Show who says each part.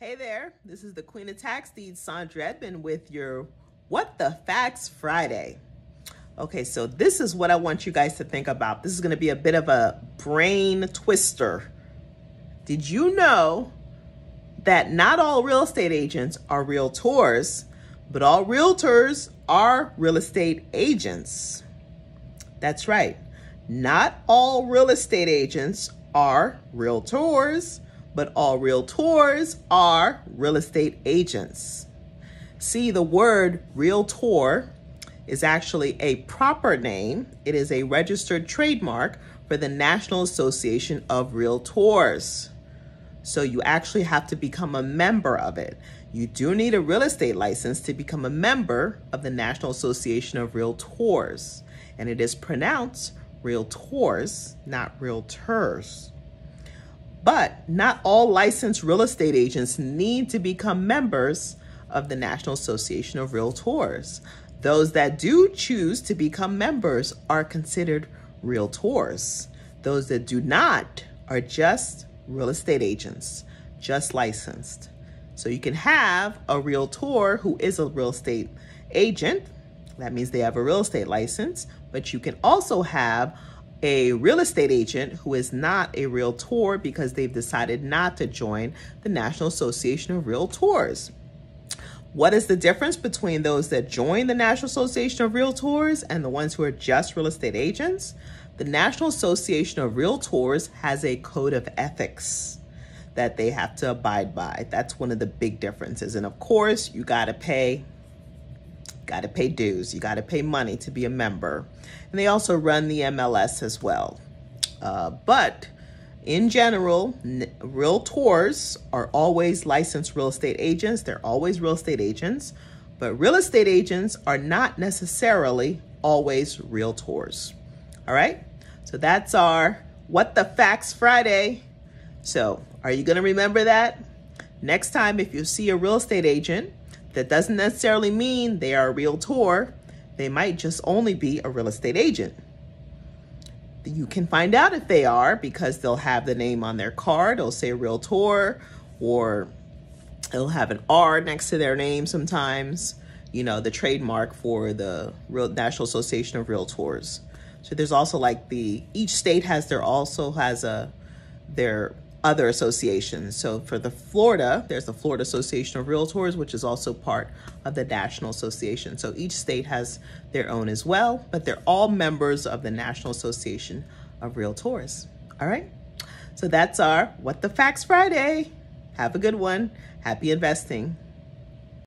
Speaker 1: Hey there, this is the Queen of Tax Deeds, Sandra Edmond, with your What the Facts Friday. Okay, so this is what I want you guys to think about. This is going to be a bit of a brain twister. Did you know that not all real estate agents are realtors, but all realtors are real estate agents? That's right. Not all real estate agents are realtors but all realtors are real estate agents. See, the word realtor is actually a proper name. It is a registered trademark for the National Association of Realtors. So you actually have to become a member of it. You do need a real estate license to become a member of the National Association of Realtors. And it is pronounced realtors, not realtors. But not all licensed real estate agents need to become members of the National Association of Realtors. Those that do choose to become members are considered realtors. Those that do not are just real estate agents, just licensed. So you can have a realtor who is a real estate agent. That means they have a real estate license, but you can also have a real estate agent who is not a realtor because they've decided not to join the National Association of Realtors. What is the difference between those that join the National Association of Realtors and the ones who are just real estate agents? The National Association of Realtors has a code of ethics that they have to abide by. That's one of the big differences. And of course, you got to pay Got to pay dues. You got to pay money to be a member. And they also run the MLS as well. Uh, but in general, realtors are always licensed real estate agents. They're always real estate agents. But real estate agents are not necessarily always realtors. All right? So that's our What the Facts Friday. So are you going to remember that? Next time, if you see a real estate agent, that doesn't necessarily mean they are a realtor. They might just only be a real estate agent. You can find out if they are because they'll have the name on their card. It'll say realtor or it'll have an R next to their name sometimes, you know, the trademark for the Real National Association of Realtors. So there's also like the, each state has their, also has a, their other associations. So for the Florida, there's the Florida Association of Realtors, which is also part of the National Association. So each state has their own as well, but they're all members of the National Association of Realtors. All right. So that's our What the Facts Friday. Have a good one. Happy investing.